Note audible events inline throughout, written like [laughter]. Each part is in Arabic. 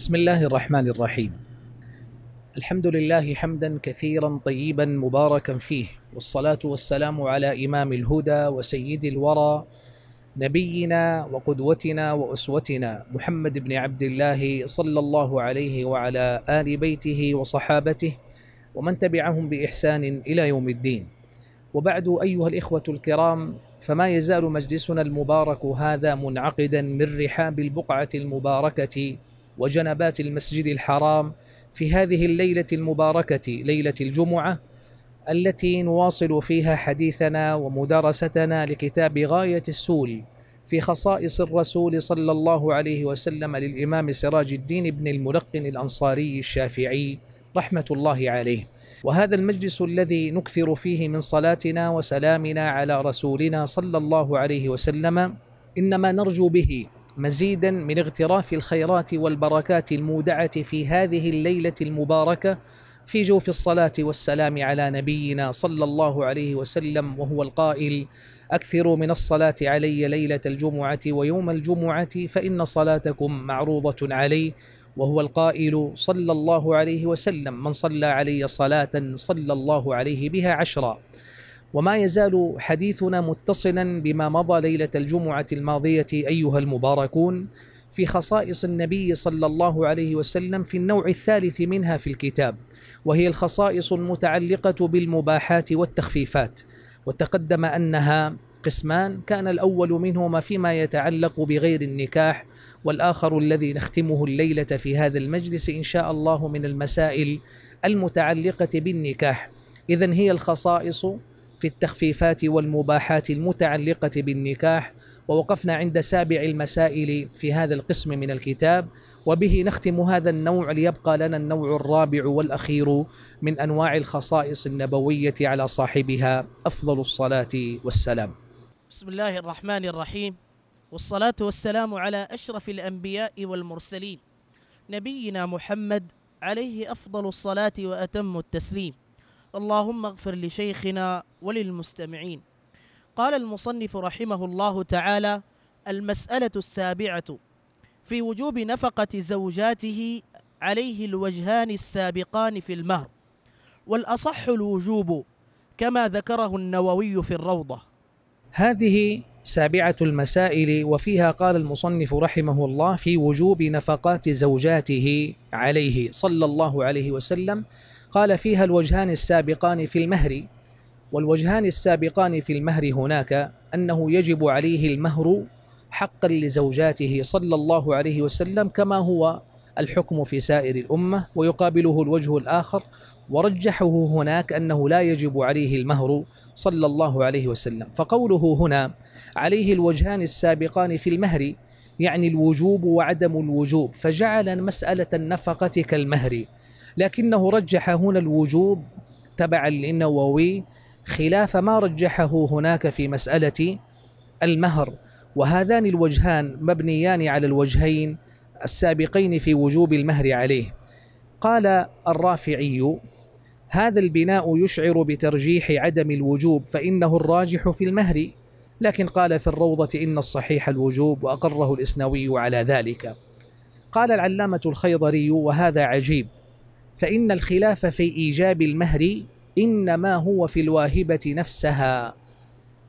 بسم الله الرحمن الرحيم الحمد لله حمدا كثيرا طيبا مباركا فيه والصلاه والسلام على امام الهدى وسيد الورى نبينا وقدوتنا واسوتنا محمد بن عبد الله صلى الله عليه وعلى ال بيته وصحابته ومن تبعهم باحسان الى يوم الدين وبعد ايها الاخوه الكرام فما يزال مجلسنا المبارك هذا منعقدا من رحاب البقعه المباركه وجنبات المسجد الحرام في هذه الليله المباركه ليله الجمعه التي نواصل فيها حديثنا ومدارستنا لكتاب غايه السول في خصائص الرسول صلى الله عليه وسلم للامام سراج الدين بن الملقن الانصاري الشافعي رحمه الله عليه وهذا المجلس الذي نكثر فيه من صلاتنا وسلامنا على رسولنا صلى الله عليه وسلم انما نرجو به مزيدا من اغتراف الخيرات والبركات المودعه في هذه الليله المباركه في جوف الصلاه والسلام على نبينا صلى الله عليه وسلم وهو القائل اكثروا من الصلاه علي ليله الجمعه ويوم الجمعه فان صلاتكم معروضه علي وهو القائل صلى الله عليه وسلم من صلى علي صلاه صلى الله عليه بها عشرا وما يزال حديثنا متصلا بما مضى ليله الجمعه الماضيه ايها المباركون في خصائص النبي صلى الله عليه وسلم في النوع الثالث منها في الكتاب وهي الخصائص المتعلقه بالمباحات والتخفيفات وتقدم انها قسمان كان الاول منهما فيما يتعلق بغير النكاح والاخر الذي نختمه الليله في هذا المجلس ان شاء الله من المسائل المتعلقه بالنكاح اذا هي الخصائص في التخفيفات والمباحات المتعلقة بالنكاح ووقفنا عند سابع المسائل في هذا القسم من الكتاب وبه نختم هذا النوع ليبقى لنا النوع الرابع والأخير من أنواع الخصائص النبوية على صاحبها أفضل الصلاة والسلام بسم الله الرحمن الرحيم والصلاة والسلام على أشرف الأنبياء والمرسلين نبينا محمد عليه أفضل الصلاة وأتم التسليم اللهم اغفر لشيخنا وللمستمعين قال المصنف رحمه الله تعالى المسألة السابعة في وجوب نفقة زوجاته عليه الوجهان السابقان في المهر والأصح الوجوب كما ذكره النووي في الروضة هذه سابعة المسائل وفيها قال المصنف رحمه الله في وجوب نفقات زوجاته عليه صلى الله عليه وسلم قال فيها الوجهان السابقان في المهر والوجهان السابقان في المهر هناك أنه يجب عليه المهر حقا لزوجاته صلى الله عليه وسلم كما هو الحكم في سائر الأمة ويقابله الوجه الآخر ورجحه هناك أنه لا يجب عليه المهر صلى الله عليه وسلم فقوله هنا عليه الوجهان السابقان في المهر يعني الوجوب وعدم الوجوب فجعل مسألة النفقة كالمهر لكنه رجح هنا الوجوب تبعا للنووي خلاف ما رجحه هناك في مسألة المهر وهذان الوجهان مبنيان على الوجهين السابقين في وجوب المهر عليه قال الرافعي هذا البناء يشعر بترجيح عدم الوجوب فإنه الراجح في المهر لكن قال في الروضة إن الصحيح الوجوب وأقره الإسنوي على ذلك قال العلامة الخيضري وهذا عجيب فإن الخلاف في إيجاب المهر إنما هو في الواهبة نفسها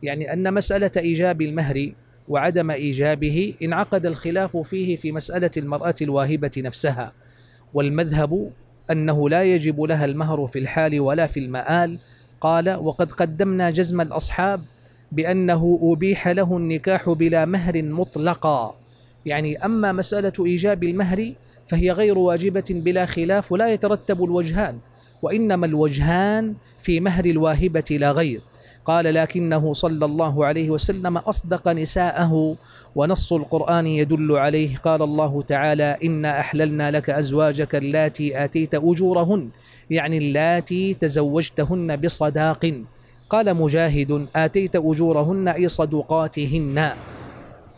يعني أن مسألة إيجاب المهر وعدم إيجابه انعقد الخلاف فيه في مسألة المرأة الواهبة نفسها والمذهب أنه لا يجب لها المهر في الحال ولا في المآل قال وقد قدمنا جزم الأصحاب بأنه أبيح له النكاح بلا مهر مطلقا يعني أما مسألة إيجاب المهر فهي غير واجبة بلا خلاف ولا يترتب الوجهان وإنما الوجهان في مهر الواهبة لا غير قال لكنه صلى الله عليه وسلم أصدق نساءه ونص القرآن يدل عليه قال الله تعالى إنا أحللنا لك أزواجك اللاتي آتيت أجورهن يعني اللاتي تزوجتهن بصداق قال مجاهد آتيت أجورهن أي صدقاتهن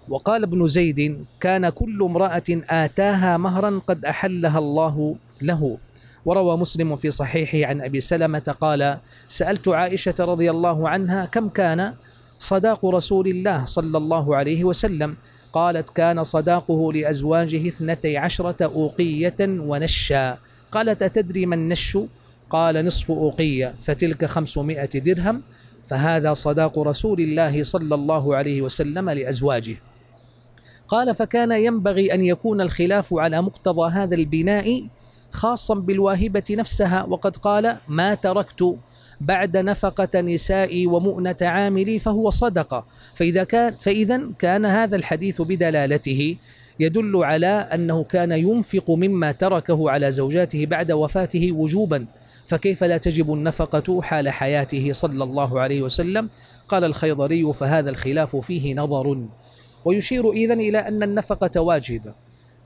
وقال ابن زيد كان كل امرأة آتاها مهرا قد أحلها الله له وروى مسلم في صحيحه عن أبي سلمة قال سألت عائشة رضي الله عنها كم كان صداق رسول الله صلى الله عليه وسلم قالت كان صداقه لأزواجه اثنتي عشرة أوقية ونشا قالت أتدري من نش قال نصف أوقية فتلك خمسمائة درهم فهذا صداق رسول الله صلى الله عليه وسلم لأزواجه قال فكان ينبغي أن يكون الخلاف على مقتضى هذا البناء خاصا بالواهبة نفسها وقد قال ما تركت بعد نفقة نسائي ومؤنة عاملي فهو صدقة فإذا كان فإذا كان هذا الحديث بدلالته يدل على أنه كان ينفق مما تركه على زوجاته بعد وفاته وجوبا فكيف لا تجب النفقة حال حياته صلى الله عليه وسلم قال الخيضري فهذا الخلاف فيه نظر ويشير إذن إلى أن النفقة واجبة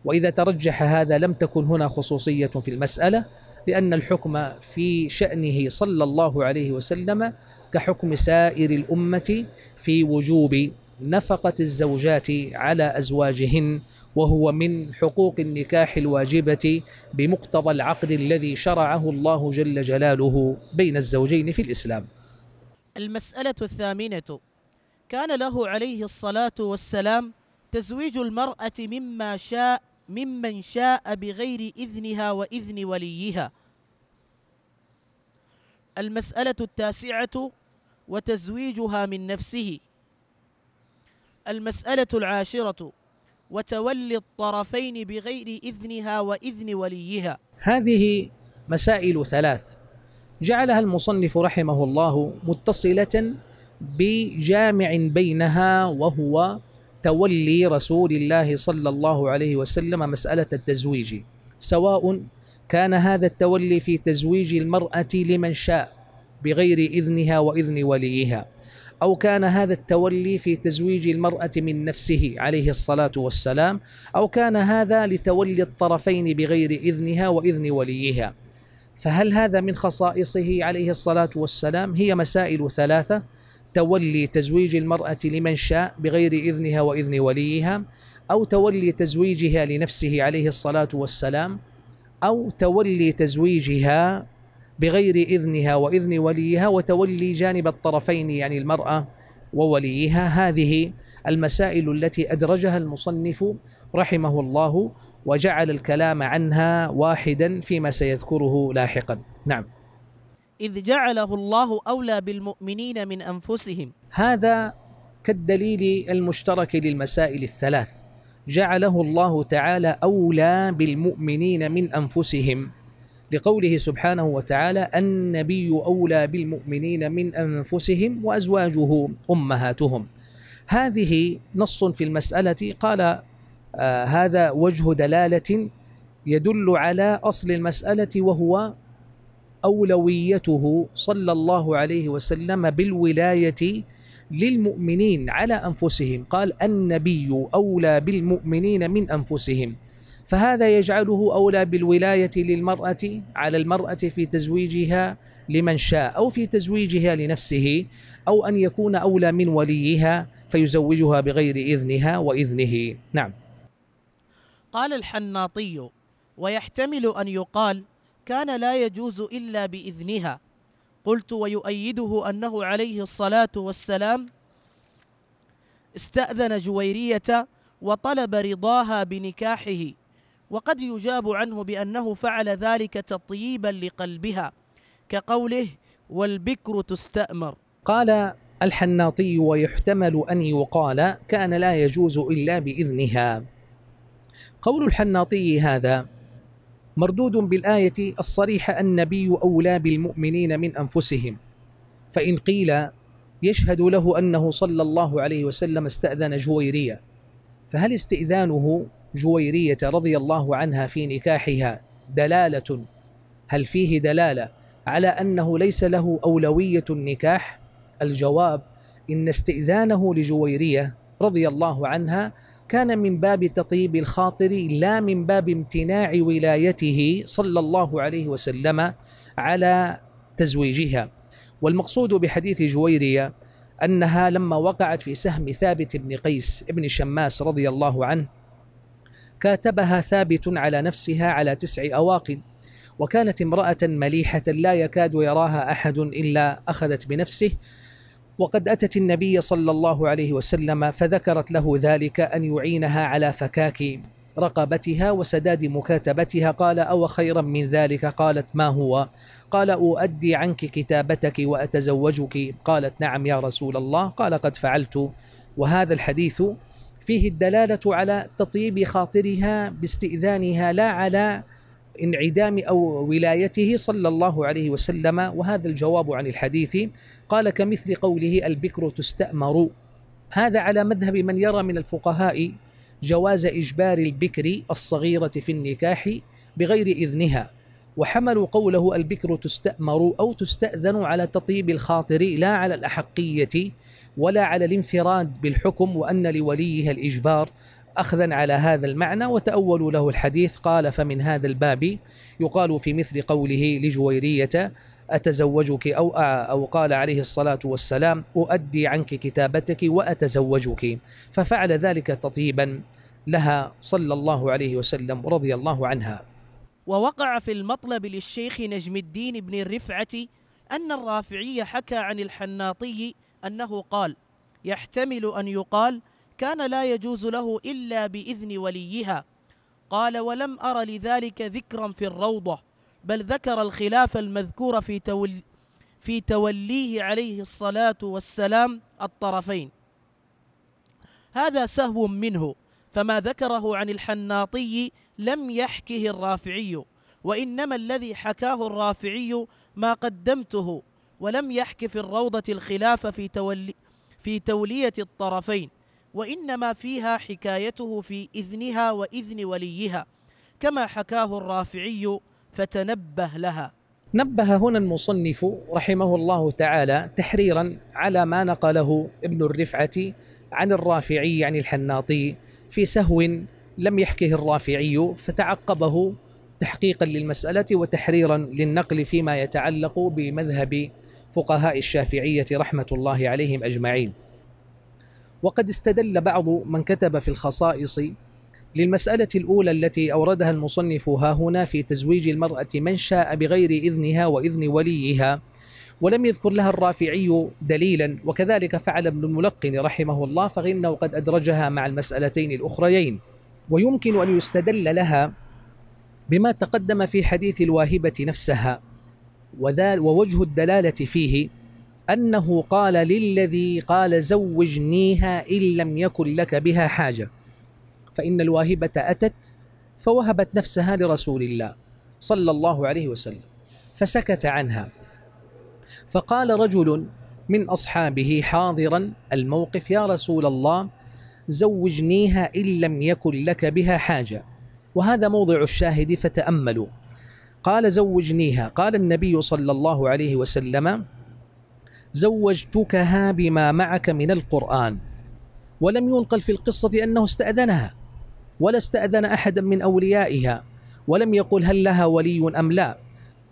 وإذا ترجح هذا لم تكن هنا خصوصية في المسألة لأن الحكم في شأنه صلى الله عليه وسلم كحكم سائر الأمة في وجوب نفقة الزوجات على أزواجهن وهو من حقوق النكاح الواجبة بمقتضى العقد الذي شرعه الله جل جلاله بين الزوجين في الإسلام. المسألة الثامنة كان له عليه الصلاة والسلام تزويج المرأة مما شاء ممن شاء بغير إذنها وإذن وليها المسألة التاسعة وتزويجها من نفسه المسألة العاشرة وتولي الطرفين بغير إذنها وإذن وليها هذه مسائل ثلاث جعلها المصنف رحمه الله متصلة بجامع بينها وهو تولي رسول الله صلى الله عليه وسلم مسألة التزويج سواء كان هذا التولي في تزويج المرأة لمن شاء بغير إذنها وإذن وليها أو كان هذا التولي في تزويج المرأة من نفسه عليه الصلاة والسلام أو كان هذا لتولي الطرفين بغير إذنها وإذن وليها فهل هذا من خصائصه عليه الصلاة والسلام هي مسائل ثلاثة تولي تزويج المرأة لمن شاء بغير إذنها وإذن وليها أو تولي تزويجها لنفسه عليه الصلاة والسلام أو تولي تزويجها بغير إذنها وإذن وليها وتولي جانب الطرفين يعني المرأة ووليها هذه المسائل التي أدرجها المصنف رحمه الله وجعل الكلام عنها واحدا فيما سيذكره لاحقا نعم إذ جعله الله أولى بالمؤمنين من أنفسهم هذا كالدليل المشترك للمسائل الثلاث جعله الله تعالى أولى بالمؤمنين من أنفسهم لقوله سبحانه وتعالى النبي أولى بالمؤمنين من أنفسهم وأزواجه أمهاتهم هذه نص في المسألة قال آه هذا وجه دلالة يدل على أصل المسألة وهو اولويته صلى الله عليه وسلم بالولايه للمؤمنين على انفسهم قال النبي اولى بالمؤمنين من انفسهم فهذا يجعله اولى بالولايه للمراه على المراه في تزويجها لمن شاء او في تزويجها لنفسه او ان يكون اولى من وليها فيزوجها بغير اذنها واذنه نعم قال الحناطي ويحتمل ان يقال كان لا يجوز إلا بإذنها قلت ويؤيده أنه عليه الصلاة والسلام استأذن جويرية وطلب رضاها بنكاحه وقد يجاب عنه بأنه فعل ذلك تطييبا لقلبها كقوله والبكر تستأمر قال الحناطي ويحتمل أن يقال كان لا يجوز إلا بإذنها قول الحناطي هذا مردود بالايه الصريحه النبي اولى بالمؤمنين من انفسهم فان قيل يشهد له انه صلى الله عليه وسلم استاذن جويريه فهل استئذانه جويريه رضي الله عنها في نكاحها دلاله هل فيه دلاله على انه ليس له اولويه النكاح الجواب ان استئذانه لجويريه رضي الله عنها كان من باب تطيب الخاطر لا من باب امتناع ولايته صلى الله عليه وسلم على تزويجها والمقصود بحديث جويرية أنها لما وقعت في سهم ثابت بن قيس بن شماس رضي الله عنه كاتبها ثابت على نفسها على تسع أواقل وكانت امرأة مليحة لا يكاد يراها أحد إلا أخذت بنفسه وقد أتت النبي صلى الله عليه وسلم فذكرت له ذلك أن يعينها على فكاك رقبتها وسداد مكاتبتها قال أو خيرا من ذلك قالت ما هو قال أؤدي عنك كتابتك وأتزوجك قالت نعم يا رسول الله قال قد فعلت وهذا الحديث فيه الدلالة على تطيب خاطرها باستئذانها لا على انعدام أو ولايته صلى الله عليه وسلم وهذا الجواب عن الحديث قال كمثل قوله البكر تستأمر هذا على مذهب من يرى من الفقهاء جواز إجبار البكر الصغيرة في النكاح بغير إذنها وحملوا قوله البكر تستأمر أو تستأذن على تطيب الخاطر لا على الأحقية ولا على الانفراد بالحكم وأن لوليها الإجبار أخذا على هذا المعنى وتأولوا له الحديث قال فمن هذا الباب يقال في مثل قوله لجويرية أتزوجك أو أو قال عليه الصلاة والسلام أؤدي عنك كتابتك وأتزوجك ففعل ذلك تطيبا لها صلى الله عليه وسلم رضي الله عنها ووقع في المطلب للشيخ نجم الدين بن الرفعة أن الرافعي حكى عن الحناطي أنه قال يحتمل أن يقال كان لا يجوز له إلا بإذن وليها قال ولم أر لذلك ذكرا في الروضة بل ذكر الخلاف المذكور في, تول في توليه عليه الصلاة والسلام الطرفين هذا سهو منه فما ذكره عن الحناطي لم يحكه الرافعي وإنما الذي حكاه الرافعي ما قدمته ولم يحك في الروضة الخلاف في, تولي في تولية الطرفين وإنما فيها حكايته في إذنها وإذن وليها كما حكاه الرافعي فتنبه لها نبه هنا المصنف رحمه الله تعالى تحريرا على ما نقله ابن الرفعة عن الرافعي عن الحناطي في سهو لم يحكه الرافعي فتعقبه تحقيقا للمسألة وتحريرا للنقل فيما يتعلق بمذهب فقهاء الشافعية رحمة الله عليهم أجمعين وقد استدل بعض من كتب في الخصائص للمسألة الأولى التي أوردها المصنف ها هنا في تزويج المرأة من شاء بغير إذنها وإذن وليها ولم يذكر لها الرافعي دليلا وكذلك فعل ابن الملقن رحمه الله فإنه قد أدرجها مع المسألتين الأخريين ويمكن أن يستدل لها بما تقدم في حديث الواهبة نفسها ووجه الدلالة فيه أنه قال للذي قال زوجنيها إن لم يكن لك بها حاجة فإن الواهبة أتت فوهبت نفسها لرسول الله صلى الله عليه وسلم فسكت عنها فقال رجل من أصحابه حاضرا الموقف يا رسول الله زوجنيها إن لم يكن لك بها حاجة وهذا موضع الشاهد فتأملوا قال زوجنيها قال النبي صلى الله عليه وسلم زوجتكها بما معك من القرآن ولم ينقل في القصة أنه استأذنها ولا استأذن أحدا من أوليائها ولم يقل هل لها ولي أم لا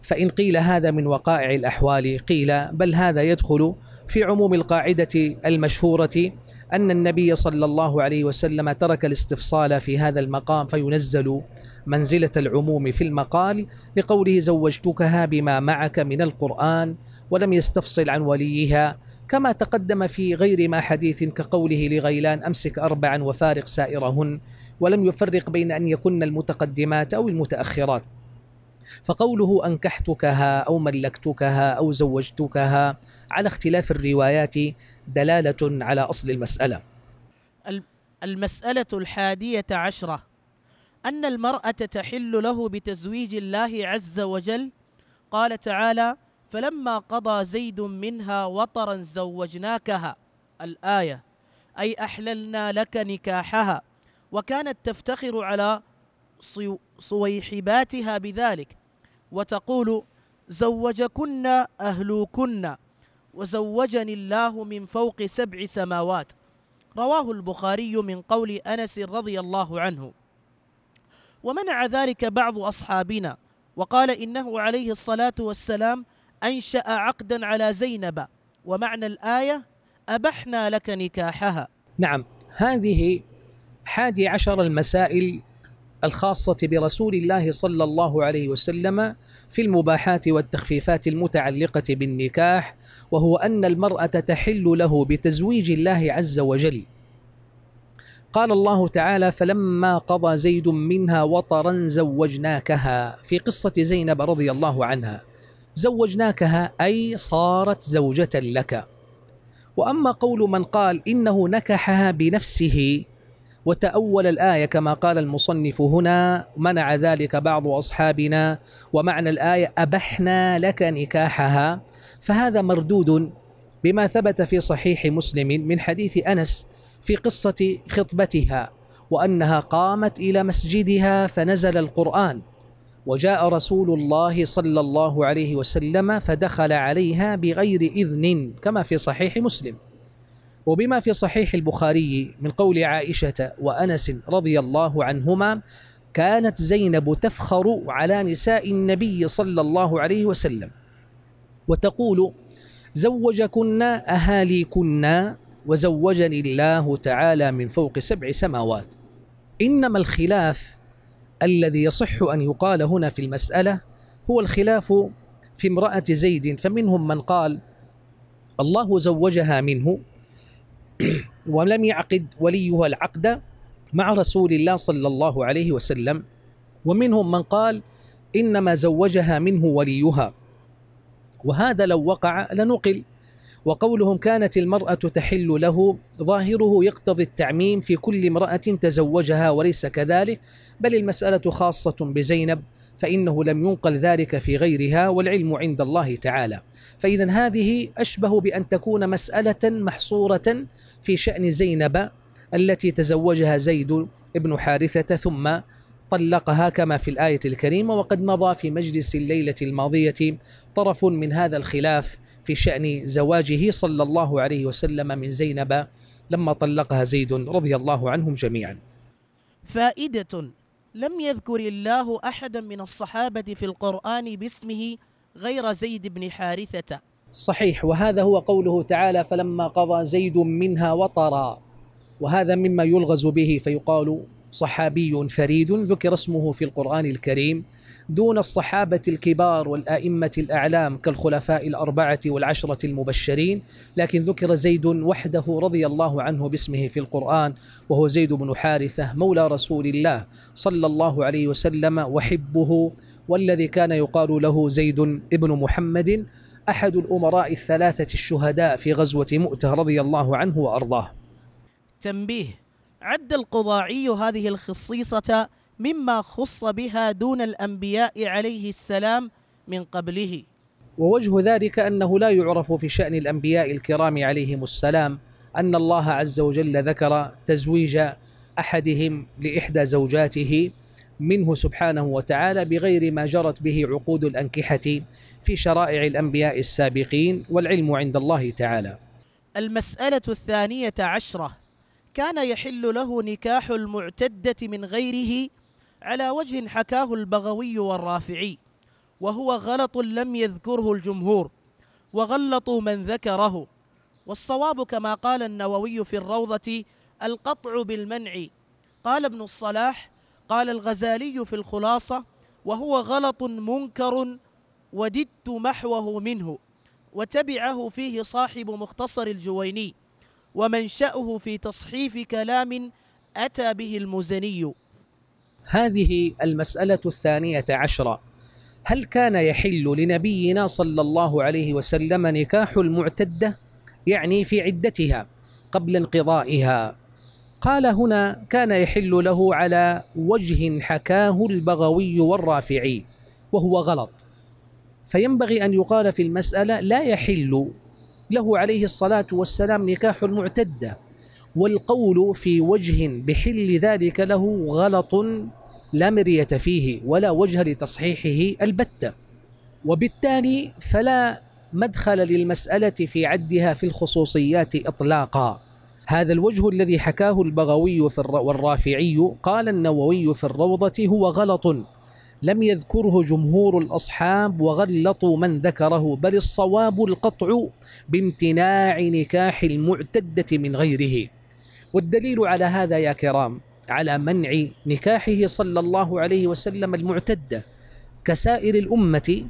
فإن قيل هذا من وقائع الأحوال قيل بل هذا يدخل في عموم القاعدة المشهورة أن النبي صلى الله عليه وسلم ترك الاستفصال في هذا المقام فينزل منزلة العموم في المقال لقوله زوجتكها بما معك من القرآن ولم يستفصل عن وليها كما تقدم في غير ما حديث كقوله لغيلان أمسك أربعا وفارق سائرهن ولم يفرق بين أن يكن المتقدمات أو المتأخرات فقوله أنكحتكها أو ملكتكها أو زوجتكها على اختلاف الروايات دلالة على أصل المسألة المسألة الحادية عشرة أن المرأة تحل له بتزويج الله عز وجل قال تعالى فلما قضى زيد منها وطرا زوجناكها الآية أي أحللنا لك نكاحها وكانت تفتخر على صويحباتها بذلك وتقول زوجكن أهلوكن وزوجني الله من فوق سبع سماوات رواه البخاري من قول أنس رضي الله عنه ومنع ذلك بعض أصحابنا وقال إنه عليه الصلاة والسلام أنشأ عقدا على زينب ومعنى الآية أبحنا لك نكاحها نعم هذه حادي عشر المسائل الخاصة برسول الله صلى الله عليه وسلم في المباحات والتخفيفات المتعلقة بالنكاح وهو أن المرأة تحل له بتزويج الله عز وجل قال الله تعالى فلما قضى زيد منها وطرا زوجناكها في قصة زينب رضي الله عنها زوجناكها أي صارت زوجة لك وأما قول من قال إنه نكحها بنفسه وتأول الآية كما قال المصنف هنا منع ذلك بعض أصحابنا ومعنى الآية أبحنا لك نكاحها فهذا مردود بما ثبت في صحيح مسلم من حديث أنس في قصة خطبتها وأنها قامت إلى مسجدها فنزل القرآن وجاء رسول الله صلى الله عليه وسلم فدخل عليها بغير إذن كما في صحيح مسلم وبما في صحيح البخاري من قول عائشة وأنس رضي الله عنهما كانت زينب تفخر على نساء النبي صلى الله عليه وسلم وتقول زوجكن أهاليكن وزوجني الله تعالى من فوق سبع سماوات إنما الخلاف الذي يصح أن يقال هنا في المسألة هو الخلاف في امرأة زيد فمنهم من قال الله زوجها منه [clears throat] ولم يعقد وليها العقد مع رسول الله صلى الله عليه وسلم ومنهم من قال إنما زوجها منه وليها وهذا لو وقع لنقل وقولهم كانت المرأة تحل له ظاهره يقتضي التعميم في كل امرأة تزوجها وليس كذلك بل المسألة خاصة بزينب فإنه لم ينقل ذلك في غيرها والعلم عند الله تعالى فإذا هذه أشبه بأن تكون مسألة محصورة في شأن زينب التي تزوجها زيد بن حارثة ثم طلقها كما في الآية الكريمة وقد مضى في مجلس الليلة الماضية طرف من هذا الخلاف في شأن زواجه صلى الله عليه وسلم من زينب لما طلقها زيد رضي الله عنهم جميعا فائدة لم يذكر الله أحدا من الصحابة في القرآن باسمه غير زيد بن حارثة صحيح وهذا هو قوله تعالى فلما قضى زيد منها وطرا وهذا مما يلغز به فيقال صحابي فريد ذكر اسمه في القرآن الكريم دون الصحابة الكبار والآئمة الأعلام كالخلفاء الأربعة والعشرة المبشرين لكن ذكر زيد وحده رضي الله عنه باسمه في القرآن وهو زيد بن حارثة مولى رسول الله صلى الله عليه وسلم وحبه والذي كان يقال له زيد ابن محمد أحد الأمراء الثلاثة الشهداء في غزوة مؤتة رضي الله عنه وأرضاه تنبيه عد القضاعي هذه الخصيصة مما خص بها دون الأنبياء عليه السلام من قبله ووجه ذلك أنه لا يعرف في شأن الأنبياء الكرام عليهم السلام أن الله عز وجل ذكر تزويج أحدهم لإحدى زوجاته منه سبحانه وتعالى بغير ما جرت به عقود الأنكحة في شرائع الأنبياء السابقين والعلم عند الله تعالى المسألة الثانية عشرة كان يحل له نكاح المعتدة من غيره على وجه حكاه البغوي والرافعي وهو غلط لم يذكره الجمهور وغلطوا من ذكره والصواب كما قال النووي في الروضة القطع بالمنع قال ابن الصلاح قال الغزالي في الخلاصة وهو غلط منكر وددت محوه منه وتبعه فيه صاحب مختصر الجويني ومنشأه في تصحيف كلام أتى به المزني هذه المسألة الثانية عشرة هل كان يحل لنبينا صلى الله عليه وسلم نكاح المعتدة يعني في عدتها قبل انقضائها قال هنا كان يحل له على وجه حكاه البغوي والرافعي وهو غلط فينبغي أن يقال في المسألة لا يحل له عليه الصلاة والسلام نكاح المعتدة والقول في وجه بحل ذلك له غلط لا مرية فيه ولا وجه لتصحيحه البتة وبالتالي فلا مدخل للمسألة في عدها في الخصوصيات إطلاقا هذا الوجه الذي حكاه البغوي في الر... والرافعي قال النووي في الروضة هو غلط لم يذكره جمهور الأصحاب وغلطوا من ذكره بل الصواب القطع بامتناع نكاح المعتدة من غيره والدليل على هذا يا كرام على منع نكاحه صلى الله عليه وسلم المعتده كسائر الامه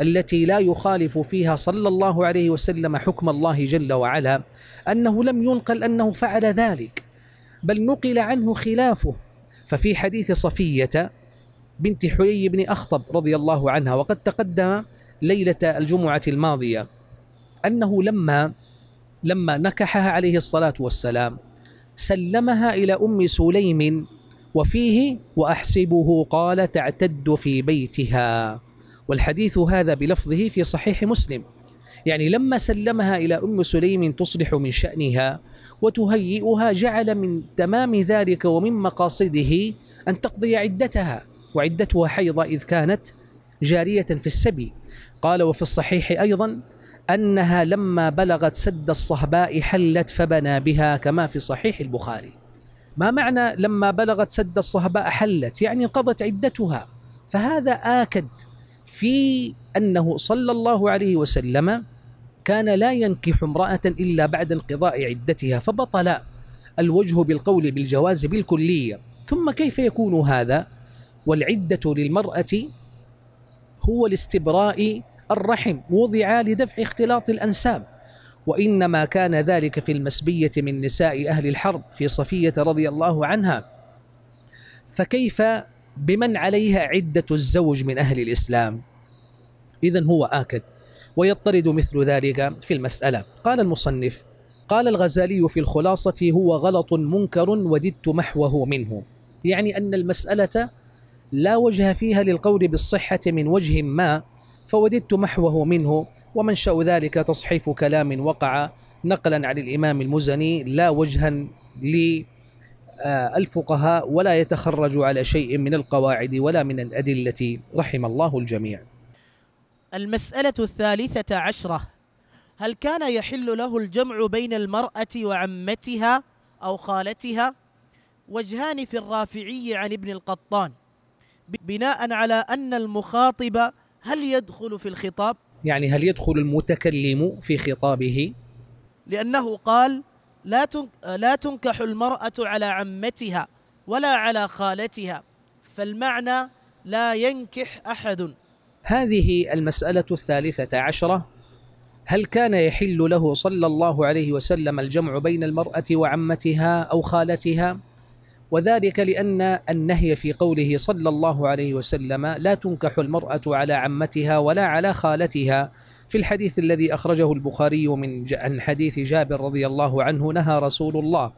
التي لا يخالف فيها صلى الله عليه وسلم حكم الله جل وعلا انه لم ينقل انه فعل ذلك بل نقل عنه خلافه ففي حديث صفيه بنت حيي بن اخطب رضي الله عنها وقد تقدم ليله الجمعه الماضيه انه لما لما نكحها عليه الصلاه والسلام سلمها إلى أم سليم وفيه وأحسبه قال تعتد في بيتها والحديث هذا بلفظه في صحيح مسلم يعني لما سلمها إلى أم سليم تصلح من شأنها وتهيئها جعل من تمام ذلك ومن مقاصده أن تقضي عدتها وعدتها حيضة إذ كانت جارية في السبي قال وفي الصحيح أيضا أنها لما بلغت سد الصهباء حلت فبنى بها كما في صحيح البخاري ما معنى لما بلغت سد الصهباء حلت يعني قضت عدتها فهذا آكد في أنه صلى الله عليه وسلم كان لا ينكح امرأة إلا بعد انقضاء عدتها فبطل الوجه بالقول بالجواز بالكلية ثم كيف يكون هذا والعدة للمرأة هو الاستبراء الرحم وضعا لدفع اختلاط الأنساب وإنما كان ذلك في المسبية من نساء أهل الحرب في صفية رضي الله عنها فكيف بمن عليها عدة الزوج من أهل الإسلام إذا هو آكد ويضطرد مثل ذلك في المسألة قال المصنف قال الغزالي في الخلاصة هو غلط منكر وددت محوه منه يعني أن المسألة لا وجه فيها للقول بالصحة من وجه ما فوددت محوه منه ومنشأ ذلك تصحيف كلام وقع نقلا عن الإمام المزني لا وجها للفقهاء آه، ولا يتخرج على شيء من القواعد ولا من الأدلة رحم الله الجميع المسألة الثالثة عشرة هل كان يحل له الجمع بين المرأة وعمتها أو خالتها وجهان في الرافعي عن ابن القطان بناء على أن المخاطب هل يدخل في الخطاب؟ يعني هل يدخل المتكلم في خطابه؟ لأنه قال لا لا تنكح المرأة على عمتها ولا على خالتها فالمعنى لا ينكح أحد هذه المسألة الثالثة عشرة هل كان يحل له صلى الله عليه وسلم الجمع بين المرأة وعمتها أو خالتها؟ وذلك لأن النهي في قوله صلى الله عليه وسلم لا تنكح المرأة على عمتها ولا على خالتها في الحديث الذي أخرجه البخاري من عن حديث جابر رضي الله عنه نهى رسول الله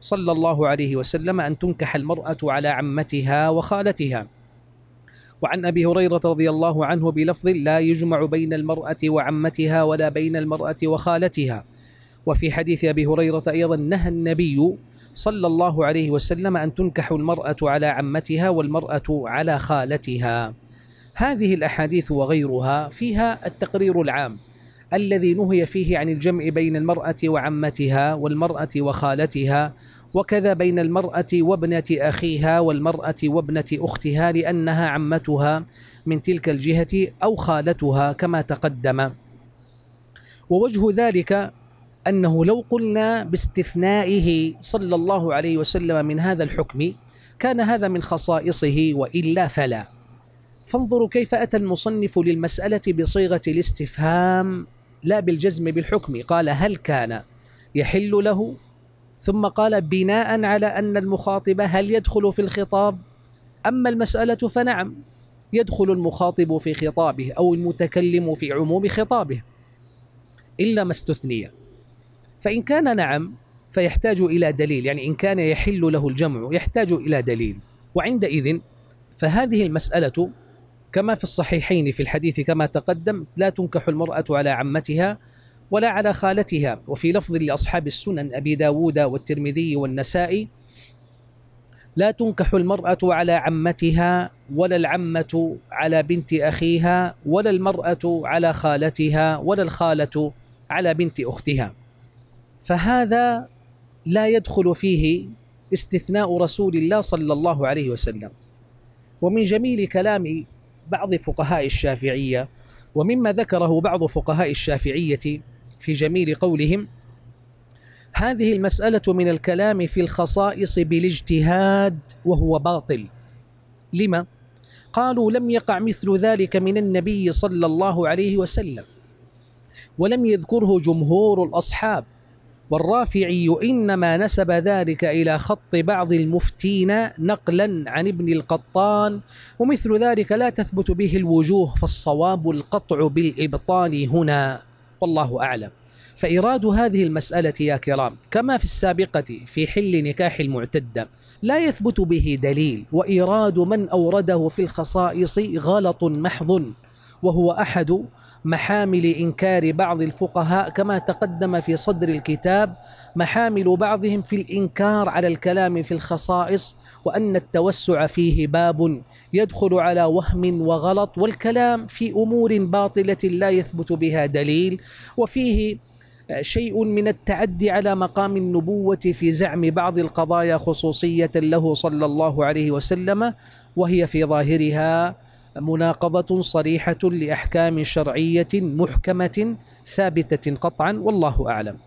صلى الله عليه وسلم أن تنكح المرأة على عمتها وخالتها وعن أبي هريرة رضي الله عنه بلفظ لا يجمع بين المرأة وعمتها ولا بين المرأة وخالتها وفي حديث أبي هريرة أيضا نهى النبي صلى الله عليه وسلم أن تنكح المرأة على عمتها والمرأة على خالتها هذه الأحاديث وغيرها فيها التقرير العام الذي نهي فيه عن الجمع بين المرأة وعمتها والمرأة وخالتها وكذا بين المرأة وابنة أخيها والمرأة وابنة أختها لأنها عمتها من تلك الجهة أو خالتها كما تقدم ووجه ذلك أنه لو قلنا باستثنائه صلى الله عليه وسلم من هذا الحكم كان هذا من خصائصه وإلا فلا فانظروا كيف أتى المصنف للمسألة بصيغة الاستفهام لا بالجزم بالحكم قال هل كان يحل له ثم قال بناء على أن المخاطب هل يدخل في الخطاب أما المسألة فنعم يدخل المخاطب في خطابه أو المتكلم في عموم خطابه إلا ما استثني فإن كان نعم فيحتاج إلى دليل يعني إن كان يحل له الجمع يحتاج إلى دليل وعندئذ فهذه المسألة كما في الصحيحين في الحديث كما تقدم لا تنكح المرأة على عمتها ولا على خالتها وفي لفظ لأصحاب السنن أبي داود والترمذي والنسائي لا تنكح المرأة على عمتها ولا العمة على بنت أخيها ولا المرأة على خالتها ولا الخالة على بنت أختها فهذا لا يدخل فيه استثناء رسول الله صلى الله عليه وسلم ومن جميل كلام بعض فقهاء الشافعيه ومما ذكره بعض فقهاء الشافعيه في جميل قولهم هذه المساله من الكلام في الخصائص بالاجتهاد وهو باطل لما قالوا لم يقع مثل ذلك من النبي صلى الله عليه وسلم ولم يذكره جمهور الاصحاب والرافعي انما نسب ذلك الى خط بعض المفتين نقلا عن ابن القطان ومثل ذلك لا تثبت به الوجوه فالصواب القطع بالابطال هنا والله اعلم فإيراد هذه المسألة يا كرام كما في السابقة في حل نكاح المعتدة لا يثبت به دليل وإيراد من أورده في الخصائص غلط محض وهو أحد محامل إنكار بعض الفقهاء كما تقدم في صدر الكتاب محامل بعضهم في الإنكار على الكلام في الخصائص وأن التوسع فيه باب يدخل على وهم وغلط والكلام في أمور باطلة لا يثبت بها دليل وفيه شيء من التعدي على مقام النبوة في زعم بعض القضايا خصوصية له صلى الله عليه وسلم وهي في ظاهرها مناقضة صريحة لأحكام شرعية محكمة ثابتة قطعا والله أعلم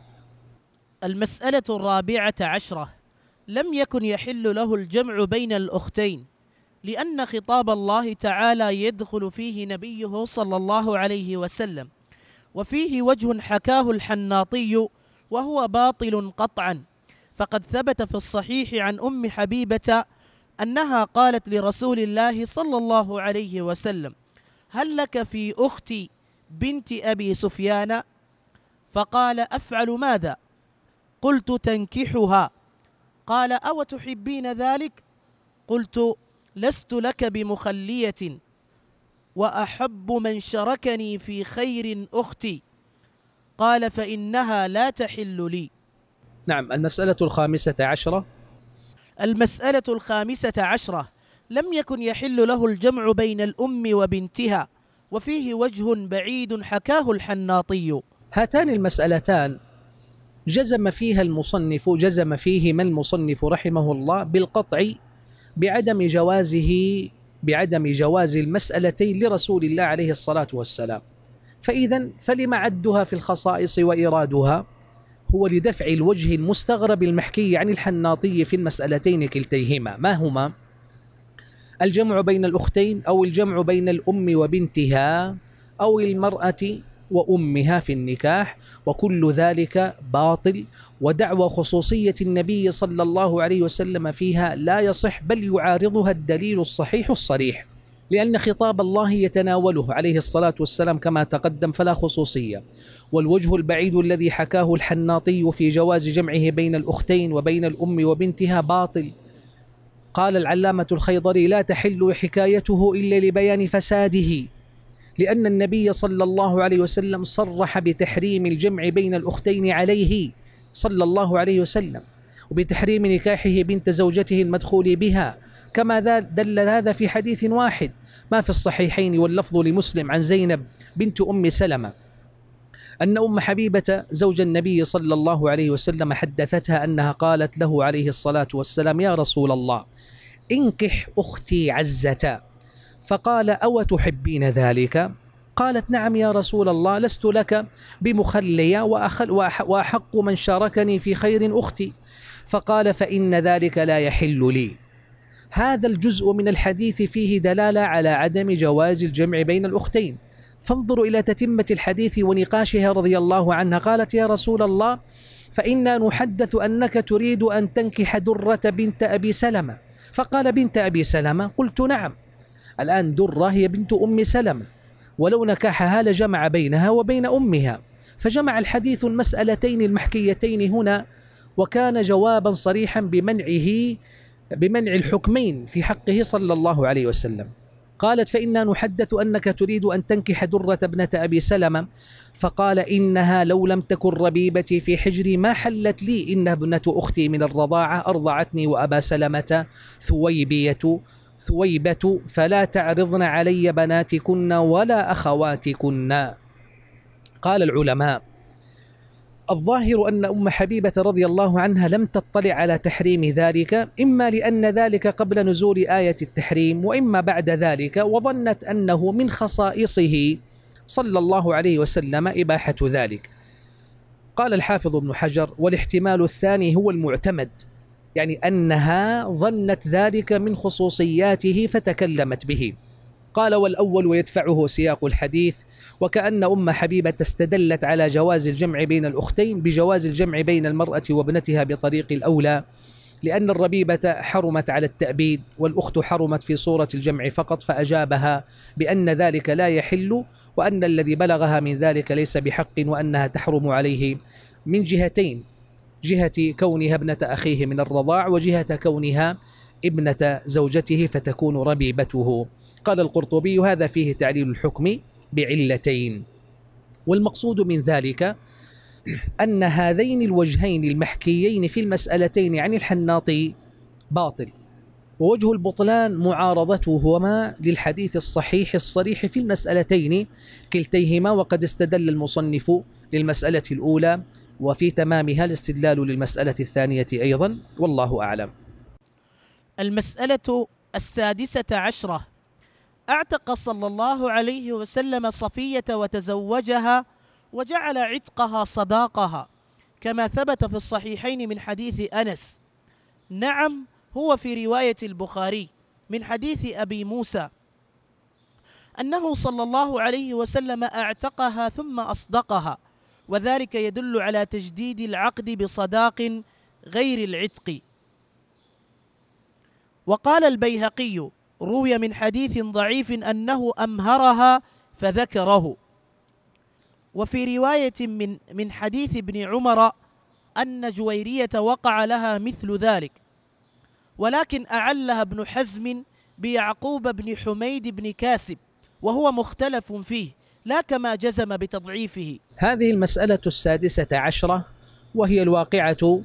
المسألة الرابعة عشرة لم يكن يحل له الجمع بين الأختين لأن خطاب الله تعالى يدخل فيه نبيه صلى الله عليه وسلم وفيه وجه حكاه الحناطي وهو باطل قطعا فقد ثبت في الصحيح عن أم حبيبة أنها قالت لرسول الله صلى الله عليه وسلم هل لك في أختي بنت أبي سفيان فقال أفعل ماذا قلت تنكحها قال أو تحبين ذلك قلت لست لك بمخلية وأحب من شركني في خير أختي قال فإنها لا تحل لي نعم المسألة الخامسة عشرة المسألة الخامسة عشرة لم يكن يحل له الجمع بين الأم وبنتها وفيه وجه بعيد حكاه الحناطي هاتان المسألتان جزم فيها المصنف جزم فيهما المصنف رحمه الله بالقطع بعدم جوازه بعدم جواز المسألتين لرسول الله عليه الصلاة والسلام فإذا فلما عدها في الخصائص وإرادها هو لدفع الوجه المستغرب المحكي عن الحناطي في المسألتين كلتيهما ما هما؟ الجمع بين الأختين أو الجمع بين الأم وبنتها أو المرأة وامها في النكاح وكل ذلك باطل ودعوى خصوصيه النبي صلى الله عليه وسلم فيها لا يصح بل يعارضها الدليل الصحيح الصريح لأن خطاب الله يتناوله عليه الصلاة والسلام كما تقدم فلا خصوصية والوجه البعيد الذي حكاه الحناطي في جواز جمعه بين الأختين وبين الأم وبنتها باطل قال العلامة الخيضري لا تحل حكايته إلا لبيان فساده لأن النبي صلى الله عليه وسلم صرح بتحريم الجمع بين الأختين عليه صلى الله عليه وسلم وبتحريم نكاحه بنت زوجته المدخول بها كما دل هذا في حديث واحد ما في الصحيحين واللفظ لمسلم عن زينب بنت أم سلمة أن أم حبيبة زوج النبي صلى الله عليه وسلم حدثتها أنها قالت له عليه الصلاة والسلام يا رسول الله انكح أختي عزة فقال أو تحبين ذلك قالت نعم يا رسول الله لست لك بمخلية وأحق من شاركني في خير أختي فقال فإن ذلك لا يحل لي هذا الجزء من الحديث فيه دلاله على عدم جواز الجمع بين الاختين فانظروا الى تتمه الحديث ونقاشها رضي الله عنها قالت يا رسول الله فانا نحدث انك تريد ان تنكح دره بنت ابي سلمه فقال بنت ابي سلمه قلت نعم الان دره هي بنت ام سلمه ولو نكحها لجمع بينها وبين امها فجمع الحديث المسالتين المحكيتين هنا وكان جوابا صريحا بمنعه بمنع الحكمين في حقه صلى الله عليه وسلم قالت فإنا نحدث أنك تريد أن تنكح درة ابنة أبي سلمة فقال إنها لو لم تكن ربيبتي في حجري ما حلت لي إن ابنة أختي من الرضاعة أرضعتني وأبا سلمة ثويبية ثويبة فلا تعرضن علي بناتكن ولا أخواتكن قال العلماء الظاهر أن أم حبيبة رضي الله عنها لم تطلع على تحريم ذلك إما لأن ذلك قبل نزول آية التحريم وإما بعد ذلك وظنت أنه من خصائصه صلى الله عليه وسلم إباحة ذلك قال الحافظ ابن حجر والاحتمال الثاني هو المعتمد يعني أنها ظنت ذلك من خصوصياته فتكلمت به قال والأول ويدفعه سياق الحديث وكأن أم حبيبة استدلت على جواز الجمع بين الأختين بجواز الجمع بين المرأة وابنتها بطريق الأولى لأن الربيبة حرمت على التأبيد والأخت حرمت في صورة الجمع فقط فأجابها بأن ذلك لا يحل وأن الذي بلغها من ذلك ليس بحق وأنها تحرم عليه من جهتين جهة كونها ابنة أخيه من الرضاع وجهة كونها ابنة زوجته فتكون ربيبته قال القرطبي هذا فيه تعليل الحكم بعلتين والمقصود من ذلك أن هذين الوجهين المحكيين في المسألتين عن الحناطي باطل ووجه البطلان معارضتهما للحديث الصحيح الصريح في المسألتين كلتيهما وقد استدل المصنف للمسألة الأولى وفي تمامها الاستدلال للمسألة الثانية أيضا والله أعلم المسألة السادسة عشرة اعتق صلى الله عليه وسلم صفية وتزوجها وجعل عتقها صداقها كما ثبت في الصحيحين من حديث أنس نعم هو في رواية البخاري من حديث أبي موسى أنه صلى الله عليه وسلم أعتقها ثم أصدقها وذلك يدل على تجديد العقد بصداق غير العتق وقال البيهقي روي من حديث ضعيف أنه أمهرها فذكره وفي رواية من من حديث ابن عمر أن جويرية وقع لها مثل ذلك ولكن أعلها ابن حزم بيعقوب بن حميد بن كاسب وهو مختلف فيه لا كما جزم بتضعيفه هذه المسألة السادسة عشرة وهي الواقعة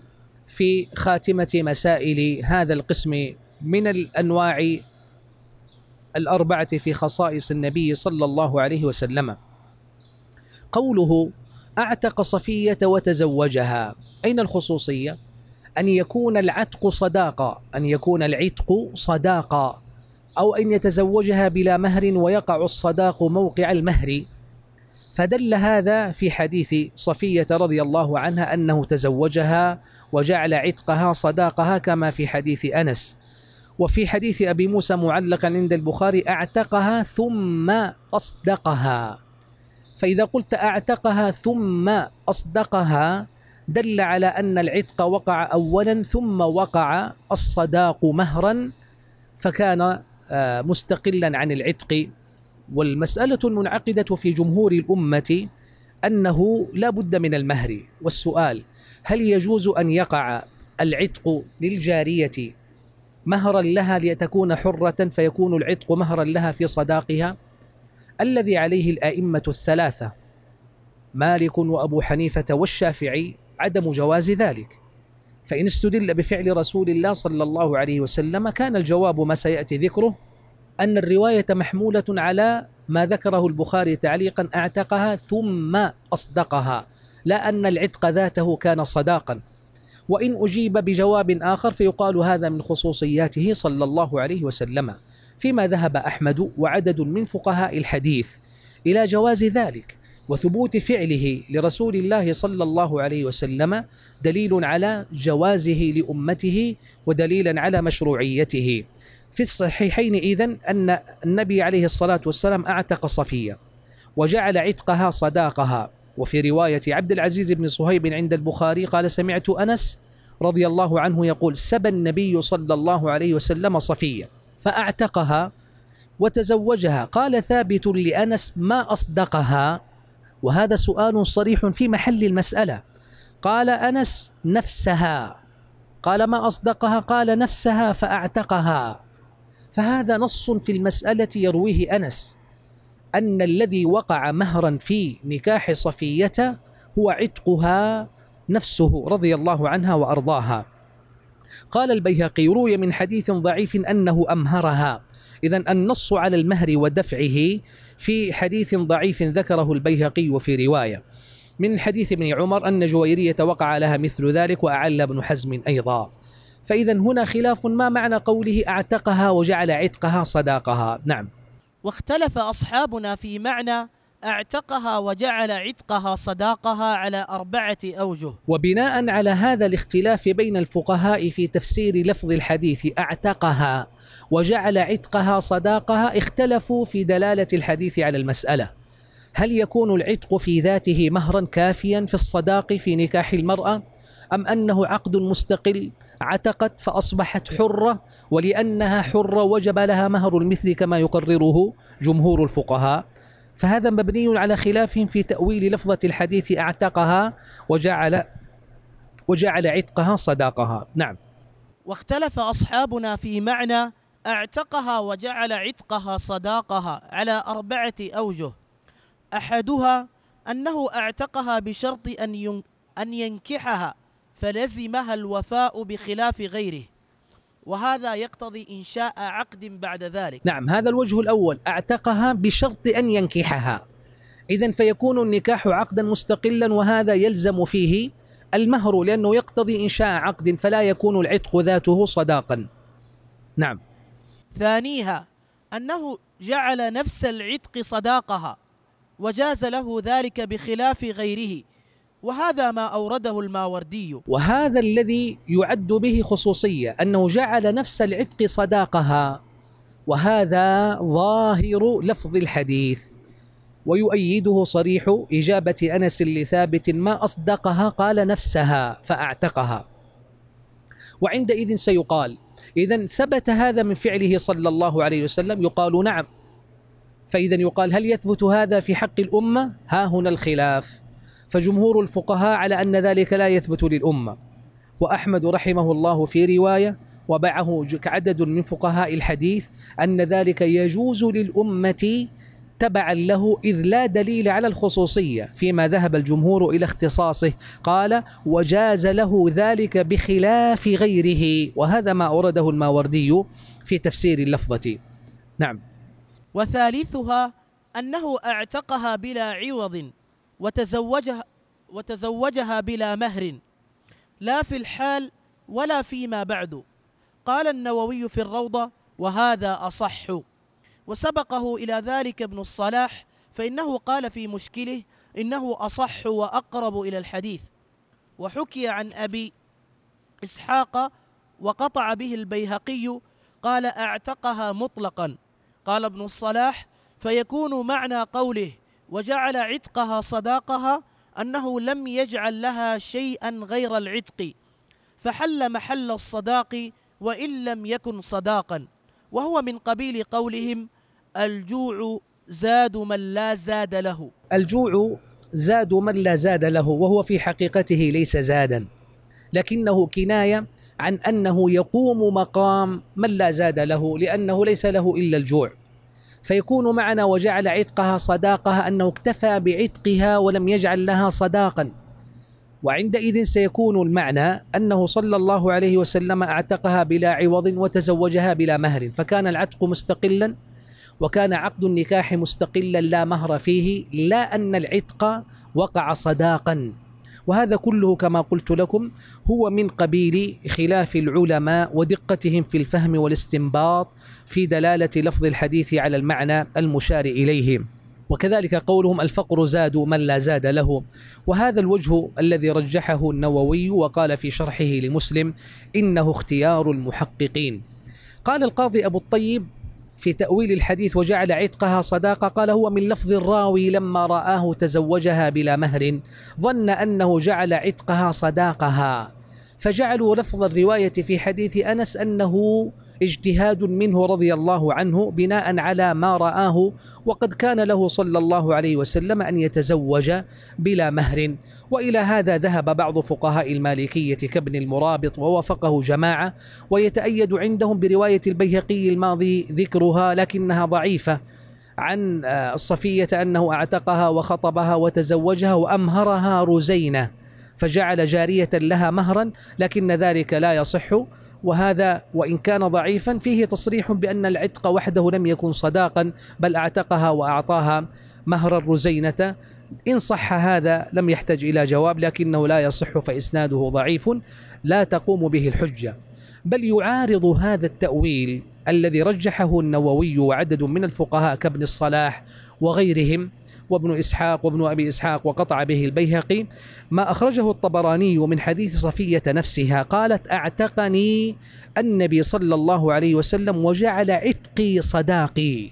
في خاتمة مسائل هذا القسم من الأنواع الأربعة في خصائص النبي صلى الله عليه وسلم قوله أعتق صفية وتزوجها أين الخصوصية؟ أن يكون العتق صداقة أن يكون العتق صداقة أو أن يتزوجها بلا مهر ويقع الصداق موقع المهر فدل هذا في حديث صفية رضي الله عنها أنه تزوجها وجعل عتقها صداقها كما في حديث أنس وفي حديث أبي موسى معلقا عند البخاري أعتقها ثم أصدقها فإذا قلت أعتقها ثم أصدقها دل على أن العتق وقع أولا ثم وقع الصداق مهرا فكان آه، مستقلا عن العتق والمسألة المنعقدة في جمهور الأمة أنه لا بد من المهر والسؤال هل يجوز أن يقع العتق للجارية مهرا لها لتكون حرة فيكون العتق مهرا لها في صداقها الذي عليه الأئمة الثلاثة مالك وأبو حنيفة والشافعي عدم جواز ذلك فإن استدل بفعل رسول الله صلى الله عليه وسلم كان الجواب ما سيأتي ذكره أن الرواية محمولة على ما ذكره البخاري تعليقا أعتقها ثم أصدقها لا أن العتق ذاته كان صداقا وإن أجيب بجواب آخر فيقال هذا من خصوصياته صلى الله عليه وسلم فيما ذهب أحمد وعدد من فقهاء الحديث إلى جواز ذلك وثبوت فعله لرسول الله صلى الله عليه وسلم دليل على جوازه لأمته ودليلا على مشروعيته في الصحيحين إذن أن النبي عليه الصلاة والسلام أعتق صفية وجعل عتقها صداقها وفي رواية عبد العزيز بن صهيب عند البخاري قال سمعت أنس رضي الله عنه يقول سبى النبي صلى الله عليه وسلم صفية فأعتقها وتزوجها قال ثابت لأنس ما أصدقها وهذا سؤال صريح في محل المسألة قال أنس نفسها قال ما أصدقها قال نفسها فأعتقها فهذا نص في المسألة يرويه أنس أن الذي وقع مهرا في نكاح صفية هو عتقها نفسه رضي الله عنها وأرضاها قال البيهقي روي من حديث ضعيف أنه أمهرها إذا النص على المهر ودفعه في حديث ضعيف ذكره البيهقي وفي رواية من حديث ابن عمر أن جويرية وقع لها مثل ذلك وأعل ابن حزم أيضا فإذا هنا خلاف ما معنى قوله أعتقها وجعل عتقها صداقها نعم واختلف أصحابنا في معنى اعتقها وجعل عتقها صداقها على أربعة أوجه وبناء على هذا الاختلاف بين الفقهاء في تفسير لفظ الحديث اعتقها وجعل عتقها صداقها اختلفوا في دلالة الحديث على المسألة هل يكون العتق في ذاته مهرا كافيا في الصداق في نكاح المرأة أم أنه عقد مستقل عتقت فأصبحت حرة ولأنها حرة وجب لها مهر المثل كما يقرره جمهور الفقهاء فهذا مبني على خلاف في تأويل لفظة الحديث أعتقها وجعل وجعل عتقها صداقها نعم واختلف أصحابنا في معنى أعتقها وجعل عتقها صداقها على أربعة أوجه أحدها أنه أعتقها بشرط أن أن ينكحها فلزمها الوفاء بخلاف غيره وهذا يقتضي إنشاء عقد بعد ذلك نعم هذا الوجه الأول أعتقها بشرط أن ينكحها إذا فيكون النكاح عقدا مستقلا وهذا يلزم فيه المهر لأنه يقتضي إنشاء عقد فلا يكون العتق ذاته صداقا نعم ثانيها أنه جعل نفس العتق صداقها وجاز له ذلك بخلاف غيره وهذا ما أورده الماوردي وهذا الذي يعد به خصوصية أنه جعل نفس العتق صداقها وهذا ظاهر لفظ الحديث ويؤيده صريح إجابة أنس لثابت ما أصدقها قال نفسها فأعتقها وعندئذ سيقال إذا ثبت هذا من فعله صلى الله عليه وسلم يقال نعم فإذا يقال هل يثبت هذا في حق الأمة ها هنا الخلاف فجمهور الفقهاء على أن ذلك لا يثبت للأمة وأحمد رحمه الله في رواية وبعه عدد من فقهاء الحديث أن ذلك يجوز للأمة تبعا له إذ لا دليل على الخصوصية فيما ذهب الجمهور إلى اختصاصه قال وجاز له ذلك بخلاف غيره وهذا ما أورده الماوردي في تفسير اللفظة نعم وثالثها أنه أعتقها بلا عوض وتزوجها وتزوجها بلا مهر لا في الحال ولا فيما بعد قال النووي في الروضة وهذا أصح وسبقه إلى ذلك ابن الصلاح فإنه قال في مشكله إنه أصح وأقرب إلى الحديث وحكي عن أبي إسحاق وقطع به البيهقي قال أعتقها مطلقا قال ابن الصلاح فيكون معنى قوله وجعل عتقها صداقها أنه لم يجعل لها شيئا غير العتق فحل محل الصداق وإن لم يكن صداقا وهو من قبيل قولهم الجوع زاد من لا زاد له الجوع زاد من لا زاد له وهو في حقيقته ليس زادا لكنه كناية عن أنه يقوم مقام من لا زاد له لأنه ليس له إلا الجوع فيكون معنا وجعل عتقها صداقها انه اكتفى بعتقها ولم يجعل لها صداقا وعندئذ سيكون المعنى انه صلى الله عليه وسلم اعتقها بلا عوض وتزوجها بلا مهر فكان العتق مستقلا وكان عقد النكاح مستقلا لا مهر فيه لا ان العتق وقع صداقا وهذا كله كما قلت لكم هو من قبيل خلاف العلماء ودقتهم في الفهم والاستنباط في دلاله لفظ الحديث على المعنى المشار اليه وكذلك قولهم الفقر زاد من لا زاد له وهذا الوجه الذي رجحه النووي وقال في شرحه لمسلم انه اختيار المحققين قال القاضي ابو الطيب في تأويل الحديث وجعل عتقها صداقة قال هو من لفظ الراوي لما رآه تزوجها بلا مهر ظن أنه جعل عتقها صداقها فجعلوا لفظ الرواية في حديث أنس أنه اجتهاد منه رضي الله عنه بناء على ما رآه وقد كان له صلى الله عليه وسلم أن يتزوج بلا مهر وإلى هذا ذهب بعض فقهاء المالكية كابن المرابط ووافقه جماعة ويتأيد عندهم برواية البيهقي الماضي ذكرها لكنها ضعيفة عن آه، الصفية أنه أعتقها وخطبها وتزوجها وأمهرها رزينة فجعل جارية لها مهرا لكن ذلك لا يصح وهذا وإن كان ضعيفا فيه تصريح بأن العتق وحده لم يكن صداقا بل أعتقها وأعطاها مهر الرزينة إن صح هذا لم يحتج إلى جواب لكنه لا يصح فإسناده ضعيف لا تقوم به الحجة بل يعارض هذا التأويل الذي رجحه النووي وعدد من الفقهاء كابن الصلاح وغيرهم وابن إسحاق وابن أبي إسحاق وقطع به البيهقي ما أخرجه الطبراني من حديث صفية نفسها قالت أعتقني النبي صلى الله عليه وسلم وجعل عتقي صداقي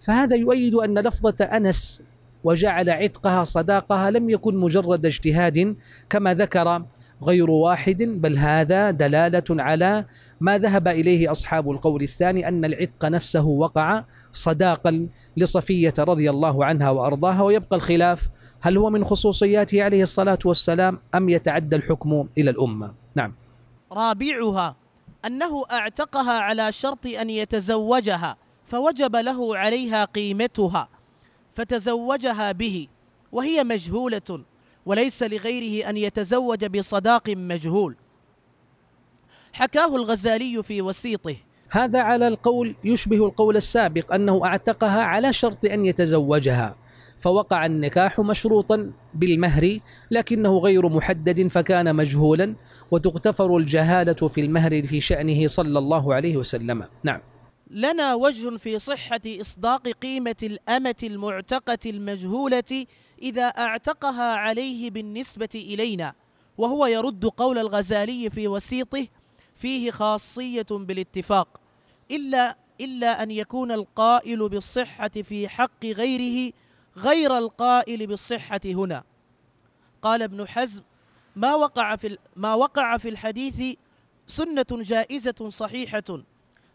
فهذا يؤيد أن لفظة أنس وجعل عتقها صداقها لم يكن مجرد اجتهاد كما ذكر غير واحد بل هذا دلالة على ما ذهب إليه أصحاب القول الثاني أن العتق نفسه وقع صداقا لصفية رضي الله عنها وأرضاها ويبقى الخلاف هل هو من خصوصياته عليه الصلاة والسلام أم يتعدى الحكم إلى الأمة نعم رابعها أنه أعتقها على شرط أن يتزوجها فوجب له عليها قيمتها فتزوجها به وهي مجهولة وليس لغيره أن يتزوج بصداق مجهول حكاه الغزالي في وسيطه هذا على القول يشبه القول السابق أنه أعتقها على شرط أن يتزوجها فوقع النكاح مشروطا بالمهر لكنه غير محدد فكان مجهولا وتغتفر الجهالة في المهر في شأنه صلى الله عليه وسلم نعم لنا وجه في صحة إصداق قيمة الأمة المعتقة المجهولة إذا أعتقها عليه بالنسبة إلينا وهو يرد قول الغزالي في وسيطه فيه خاصية بالاتفاق إلا إلا أن يكون القائل بالصحة في حق غيره غير القائل بالصحة هنا قال ابن حزم ما وقع في ما وقع في الحديث سنة جائزة صحيحة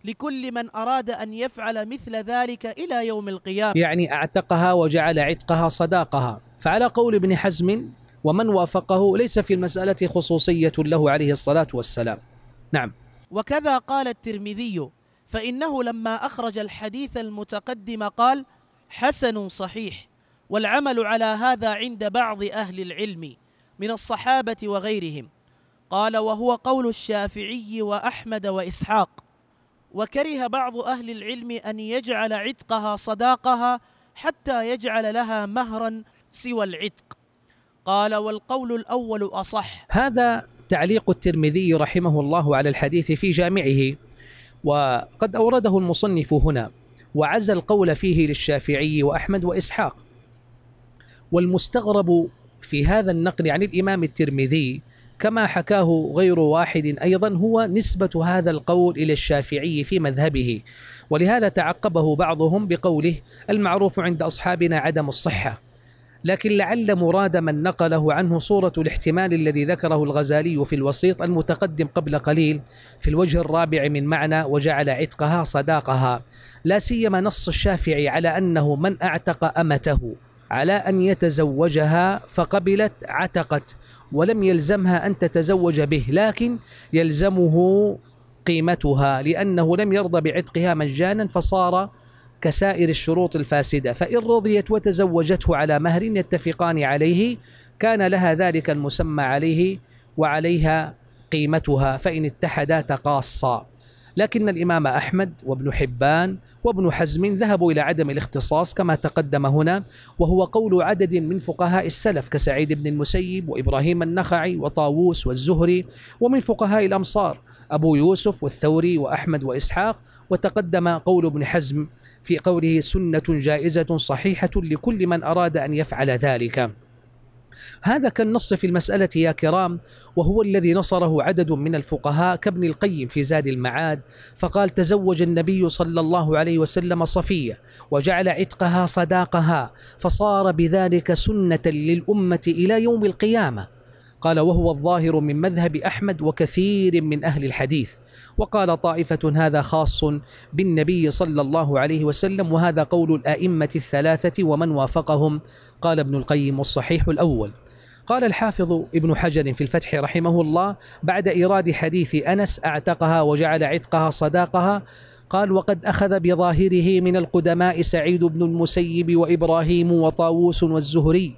لكل من أراد أن يفعل مثل ذلك إلى يوم القيامة يعني أعتقها وجعل عتقها صداقها فعلى قول ابن حزم ومن وافقه ليس في المسألة خصوصية له عليه الصلاة والسلام نعم وكذا قال الترمذي فإنه لما أخرج الحديث المتقدم قال حسن صحيح والعمل على هذا عند بعض أهل العلم من الصحابة وغيرهم قال وهو قول الشافعي وأحمد وإسحاق وكره بعض أهل العلم أن يجعل عتقها صداقها حتى يجعل لها مهرا سوى العتق قال والقول الأول أصح هذا تعليق الترمذي رحمه الله على الحديث في جامعه وقد أورده المصنف هنا وعزى القول فيه للشافعي وأحمد وإسحاق والمستغرب في هذا النقل عن الإمام الترمذي كما حكاه غير واحد أيضا هو نسبة هذا القول إلى الشافعي في مذهبه ولهذا تعقبه بعضهم بقوله المعروف عند أصحابنا عدم الصحة لكن لعل مراد من نقله عنه صورة الاحتمال الذي ذكره الغزالي في الوسيط المتقدم قبل قليل في الوجه الرابع من معنى وجعل عتقها صداقها لا سيما نص الشافعي على أنه من أعتق أمته على أن يتزوجها فقبلت عتقت ولم يلزمها أن تتزوج به لكن يلزمه قيمتها لأنه لم يرضى بعتقها مجانا فصار كسائر الشروط الفاسدة فإن رضيت وتزوجته على مهر يتفقان عليه كان لها ذلك المسمى عليه وعليها قيمتها فإن اتحدا تقاصا لكن الإمام أحمد وابن حبان وابن حزم ذهبوا إلى عدم الاختصاص كما تقدم هنا وهو قول عدد من فقهاء السلف كسعيد بن المسيب وإبراهيم النخعي وطاووس والزهري ومن فقهاء الأمصار أبو يوسف والثوري وأحمد وإسحاق وتقدم قول ابن حزم في قوله سنة جائزة صحيحة لكل من أراد أن يفعل ذلك هذا كالنص في المسألة يا كرام وهو الذي نصره عدد من الفقهاء كابن القيم في زاد المعاد فقال تزوج النبي صلى الله عليه وسلم صفية وجعل عتقها صداقها فصار بذلك سنة للأمة إلى يوم القيامة قال وهو الظاهر من مذهب أحمد وكثير من أهل الحديث وقال طائفة هذا خاص بالنبي صلى الله عليه وسلم وهذا قول الأئمة الثلاثة ومن وافقهم قال ابن القيم الصحيح الأول قال الحافظ ابن حجر في الفتح رحمه الله بعد إيراد حديث أنس أعتقها وجعل عتقها صداقها قال وقد أخذ بظاهره من القدماء سعيد بن المسيب وإبراهيم وطاووس والزهري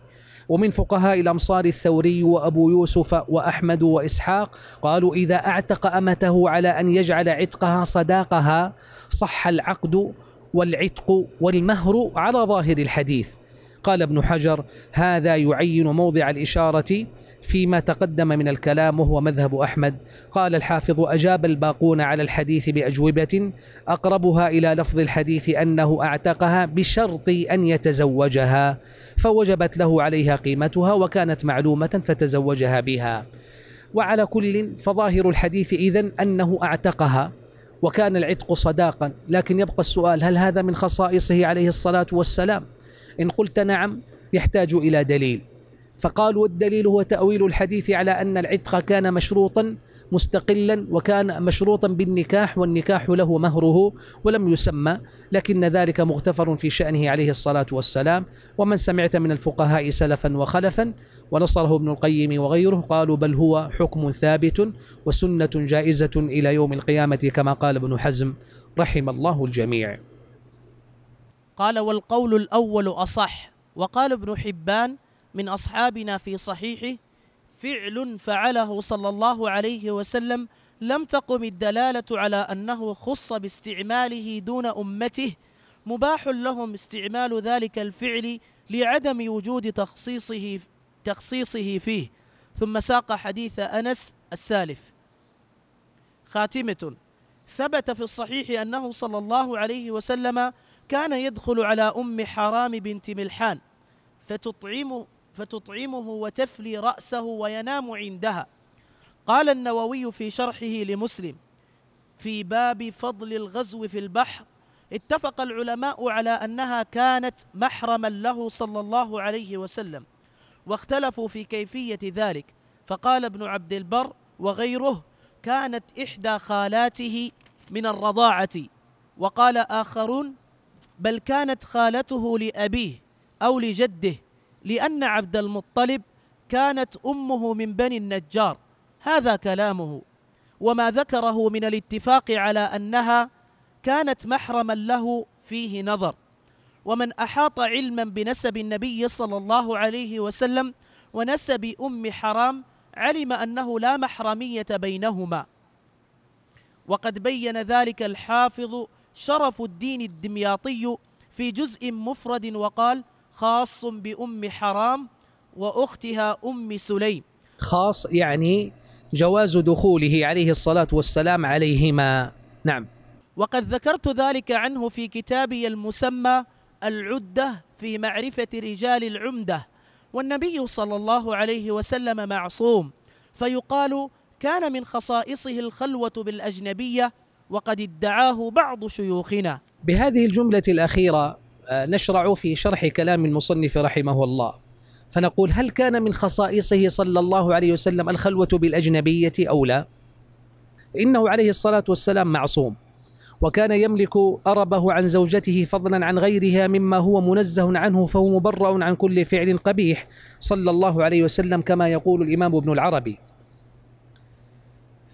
ومن فقهاء الأمصار الثوري وأبو يوسف وأحمد وإسحاق قالوا إذا أعتق أمته على أن يجعل عتقها صداقها صح العقد والعتق والمهر على ظاهر الحديث قال ابن حجر هذا يعين موضع الإشارة فيما تقدم من الكلام وهو مذهب أحمد قال الحافظ أجاب الباقون على الحديث بأجوبة أقربها إلى لفظ الحديث أنه أعتقها بشرط أن يتزوجها فوجبت له عليها قيمتها وكانت معلومة فتزوجها بها وعلى كل فظاهر الحديث إذن أنه أعتقها وكان العتق صداقا لكن يبقى السؤال هل هذا من خصائصه عليه الصلاة والسلام إن قلت نعم يحتاج إلى دليل فقالوا والدليل هو تأويل الحديث على أن العتق كان مشروطا مستقلا وكان مشروطا بالنكاح والنكاح له مهره ولم يسمى لكن ذلك مغتفر في شأنه عليه الصلاة والسلام ومن سمعت من الفقهاء سلفا وخلفا ونصره ابن القيم وغيره قالوا بل هو حكم ثابت وسنة جائزة إلى يوم القيامة كما قال ابن حزم رحم الله الجميع قال والقول الأول أصح وقال ابن حبان من أصحابنا في صحيحه فعل فعله صلى الله عليه وسلم لم تقم الدلالة على أنه خص باستعماله دون أمته مباح لهم استعمال ذلك الفعل لعدم وجود تخصيصه تخصيصه فيه ثم ساق حديث أنس السالف خاتمة ثبت في الصحيح أنه صلى الله عليه وسلم كان يدخل على أم حرام بنت ملحان فتطعم فتطعمه وتفلي رأسه وينام عندها قال النووي في شرحه لمسلم في باب فضل الغزو في البحر اتفق العلماء على أنها كانت محرما له صلى الله عليه وسلم واختلفوا في كيفية ذلك فقال ابن عبد البر وغيره كانت إحدى خالاته من الرضاعة وقال آخرون بل كانت خالته لأبيه أو لجده لأن عبد المطلب كانت أمه من بني النجار هذا كلامه وما ذكره من الاتفاق على أنها كانت محرما له فيه نظر ومن أحاط علما بنسب النبي صلى الله عليه وسلم ونسب أم حرام علم أنه لا محرمية بينهما وقد بين ذلك الحافظ شرف الدين الدمياطي في جزء مفرد وقال خاص بأم حرام وأختها أم سليم خاص يعني جواز دخوله عليه الصلاة والسلام عليهما نعم وقد ذكرت ذلك عنه في كتابي المسمى العدة في معرفة رجال العمدة والنبي صلى الله عليه وسلم معصوم فيقال كان من خصائصه الخلوة بالأجنبية وقد ادعاه بعض شيوخنا بهذه الجملة الأخيرة نشرع في شرح كلام المصنف رحمه الله فنقول هل كان من خصائصه صلى الله عليه وسلم الخلوة بالأجنبية أو لا إنه عليه الصلاة والسلام معصوم وكان يملك أربه عن زوجته فضلا عن غيرها مما هو منزه عنه فهو مبرأ عن كل فعل قبيح صلى الله عليه وسلم كما يقول الإمام ابن العربي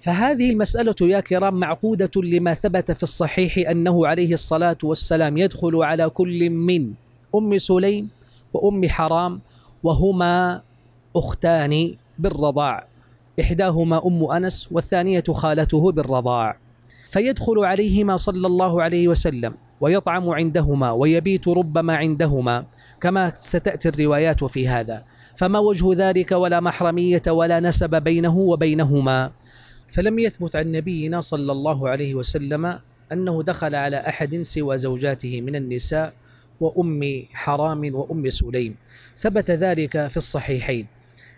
فهذه المسألة يا كرام معقودة لما ثبت في الصحيح أنه عليه الصلاة والسلام يدخل على كل من أم سليم وأم حرام وهما أختان بالرضاع إحداهما أم أنس والثانية خالته بالرضاع فيدخل عليهما صلى الله عليه وسلم ويطعم عندهما ويبيت ربما عندهما كما ستأتي الروايات في هذا فما وجه ذلك ولا محرمية ولا نسب بينه وبينهما فلم يثبت عن نبينا صلى الله عليه وسلم أنه دخل على أحد سوى زوجاته من النساء وأم حرام وأم سليم ثبت ذلك في الصحيحين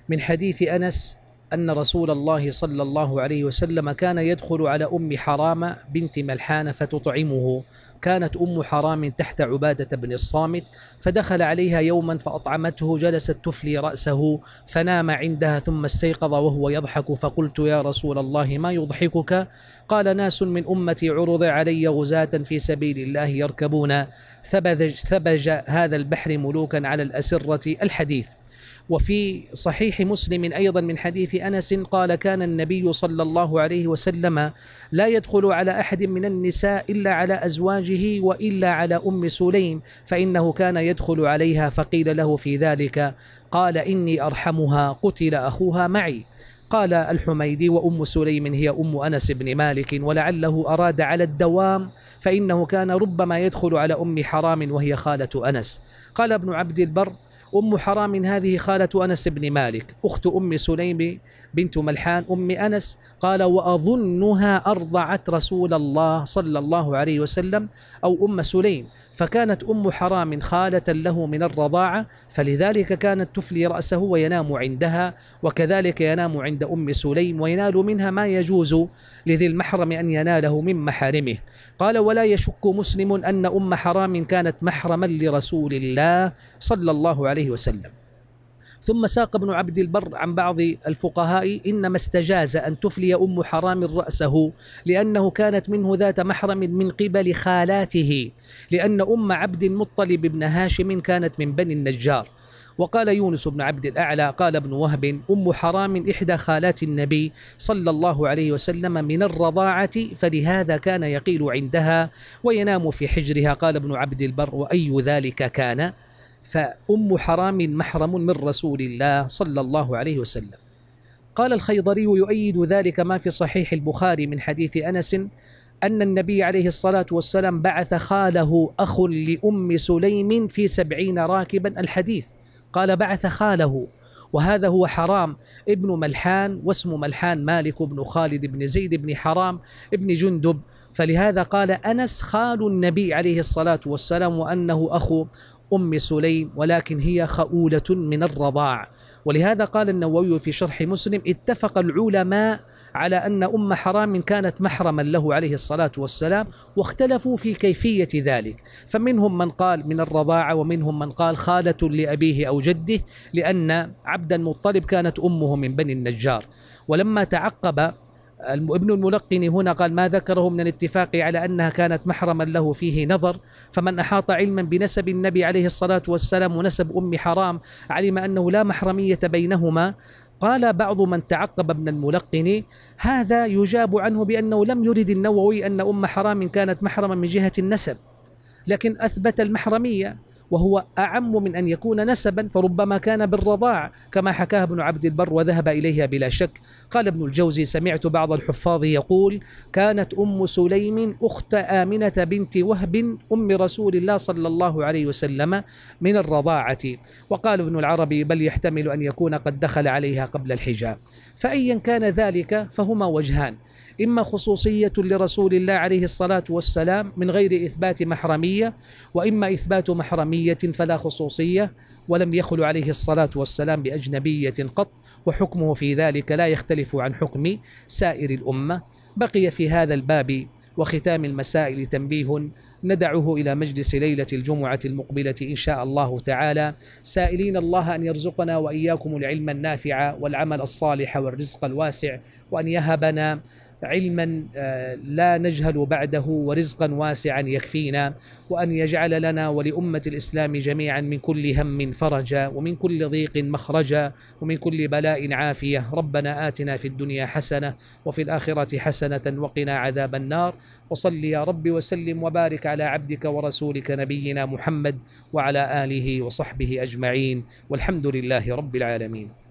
من حديث أنس أن رسول الله صلى الله عليه وسلم كان يدخل على أم حرام بنت ملحان فتطعمه كانت أم حرام تحت عبادة بن الصامت فدخل عليها يوما فأطعمته جلست تفلي رأسه فنام عندها ثم استيقظ وهو يضحك فقلت يا رسول الله ما يضحكك قال ناس من أمتي عرض علي غزاة في سبيل الله يركبون ثبج, ثبج هذا البحر ملوكا على الأسرة الحديث وفي صحيح مسلم أيضا من حديث أنس قال كان النبي صلى الله عليه وسلم لا يدخل على أحد من النساء إلا على أزواجه وإلا على أم سليم فإنه كان يدخل عليها فقيل له في ذلك قال إني أرحمها قتل أخوها معي قال الحميدي وأم سليم هي أم أنس بن مالك ولعله أراد على الدوام فإنه كان ربما يدخل على أم حرام وهي خالة أنس قال ابن عبد البر أم حرام هذه خالة أنس بن مالك أخت أم سليم بنت ملحان أم أنس قال وأظنها أرضعت رسول الله صلى الله عليه وسلم أو أم سليم فكانت أم حرام خالة له من الرضاعة فلذلك كانت تفلي رأسه وينام عندها وكذلك ينام عند أم سليم وينال منها ما يجوز لذي المحرم أن يناله من محارمه قال ولا يشك مسلم أن أم حرام كانت محرما لرسول الله صلى الله عليه وسلم ثم ساق ابن عبد البر عن بعض الفقهاء إنما استجاز أن تفلي أم حرام رأسه لأنه كانت منه ذات محرم من قبل خالاته لأن أم عبد المطلب بن هاشم كانت من بني النجار وقال يونس بن عبد الأعلى قال ابن وهب أم حرام إحدى خالات النبي صلى الله عليه وسلم من الرضاعة فلهذا كان يقيل عندها وينام في حجرها قال ابن عبد البر وأي ذلك كان فأم حرام محرم من رسول الله صلى الله عليه وسلم قال الخيضري يؤيد ذلك ما في صحيح البخاري من حديث أنس أن النبي عليه الصلاة والسلام بعث خاله أخ لأم سليم في سبعين راكبا الحديث قال بعث خاله وهذا هو حرام ابن ملحان واسم ملحان مالك بن خالد بن زيد بن حرام بن جندب فلهذا قال أنس خال النبي عليه الصلاة والسلام وأنه أخو أم سليم ولكن هي خؤولة من الرضاع ولهذا قال النووي في شرح مسلم اتفق العلماء على أن أم حرام كانت محرما له عليه الصلاة والسلام واختلفوا في كيفية ذلك فمنهم من قال من الرضاعة ومنهم من قال خالة لأبيه أو جده لأن عبد المطلب كانت أمه من بني النجار ولما تعقب ابن الملقن هنا قال ما ذكره من الاتفاق على أنها كانت محرما له فيه نظر فمن أحاط علما بنسب النبي عليه الصلاة والسلام ونسب أم حرام علم أنه لا محرمية بينهما قال بعض من تعقب ابن الملقن هذا يجاب عنه بأنه لم يرد النووي أن أم حرام كانت محرما من جهة النسب لكن أثبت المحرمية وهو أعم من أن يكون نسبا فربما كان بالرضاع كما حكاه ابن عبد البر وذهب إليها بلا شك قال ابن الجوزي سمعت بعض الحفاظ يقول كانت أم سليم أخت آمنة بنت وهب أم رسول الله صلى الله عليه وسلم من الرضاعة وقال ابن العربي بل يحتمل أن يكون قد دخل عليها قبل الحجاب فأيا كان ذلك فهما وجهان إما خصوصية لرسول الله عليه الصلاة والسلام من غير إثبات محرمية وإما إثبات محرمية فلا خصوصية ولم يخل عليه الصلاة والسلام بأجنبية قط وحكمه في ذلك لا يختلف عن حكم سائر الأمة بقي في هذا الباب وختام المسائل تنبيه ندعه الى مجلس ليله الجمعه المقبله ان شاء الله تعالى سائلين الله ان يرزقنا واياكم العلم النافع والعمل الصالح والرزق الواسع وان يهبنا علما آه، لا نجهل بعده ورزقا واسعا يكفينا وان يجعل لنا ولامه الاسلام جميعا من كل هم فرجا ومن كل ضيق مخرجا ومن كل بلاء عافيه ربنا اتنا في الدنيا حسنه وفي الاخره حسنه وقنا عذاب النار وصل يا رب وسلم وبارك على عبدك ورسولك نبينا محمد وعلى اله وصحبه اجمعين والحمد لله رب العالمين